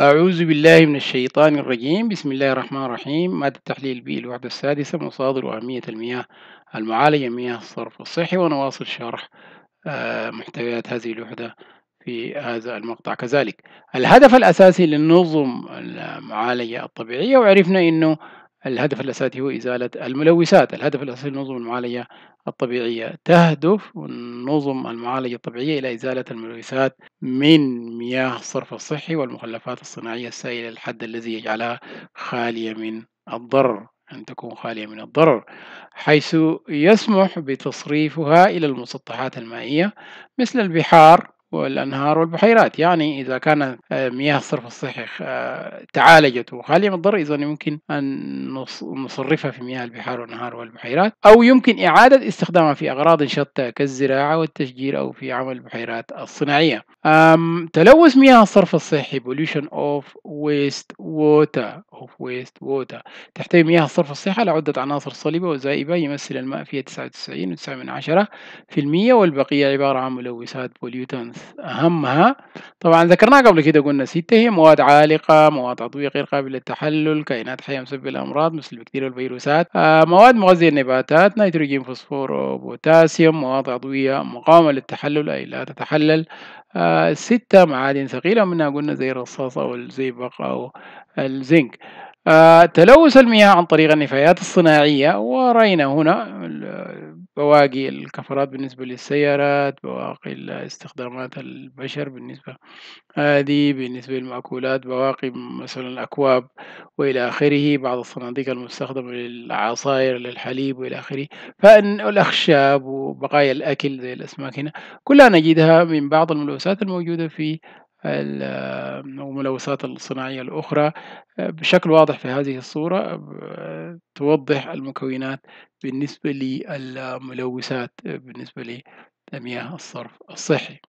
أعوذ بالله من الشيطان الرجيم بسم الله الرحمن الرحيم مادة تحليل بي الوحدة السادسة مصادر وأهمية المياه المعالجة مياه الصرف الصحي ونواصل شرح آه، محتويات هذه الوحدة في هذا المقطع كذلك الهدف الأساسي للنظم المعالجة الطبيعية وعرفنا أنه الهدف الأساسي هو إزالة الملوثات الهدف الأساسي لنظم المعالجة الطبيعية تهدف نظم المعالجة الطبيعية إلى إزالة الملوثات من مياه الصرف الصحي والمخلفات الصناعية السائلة الحد الذي يجعلها خالية من الضرر أن تكون خالية من الضرر حيث يسمح بتصريفها إلى المسطحات المائية مثل البحار والأنهار والبحيرات يعني إذا كان آه، مياه الصرف الصحي آه، تعالجت وخالية من الضر إذا يمكن أن نصرفها في مياه البحار والأنهار والبحيرات أو يمكن إعادة استخدامها في أغراض شتى كالزراعة والتشجير أو في عمل البحيرات الصناعية تلوث مياه الصرف الصحي pollution of waste water of waste water تحتوي مياه الصرف الصحي على عدة عناصر صلبة وزائبة يمثل الماء فيها 99.9% والبقية عبارة عن ملوثات بوليوتانس أهمها طبعا ذكرناها قبل كده قلنا ستة هي مواد عالقة مواد عضوية غير قابلة للتحلل كائنات حية مسببة للأمراض مثل البكتيريا والفيروسات آه مواد مغذية للنباتات نيتروجين فوسفور وبوتاسيوم مواد عضوية مقاومة للتحلل أي لا تتحلل آه ستة معادن ثقيلة منها قلنا زي الرصاص أو الزئبق أو الزنك آه تلوث المياه عن طريق النفايات الصناعية ورأينا هنا بواقي الكفرات بالنسبة للسيارات بواقي الاستخدامات البشر بالنسبة هذه بالنسبة للمأكولات بواقي مثلا الأكواب وإلى آخره بعض الصناديق المستخدمة للعصائر للحليب وإلى آخره فالأخشاب وبقايا الأكل زي الأسماك هنا كلها نجدها من بعض الملوثات الموجودة في آه، وملوثات الصناعية الأخرى آه، بشكل واضح في هذه الصورة آه، توضح المكونات بالنسبة للملوثات بالنسبة لمياه الصرف الصحي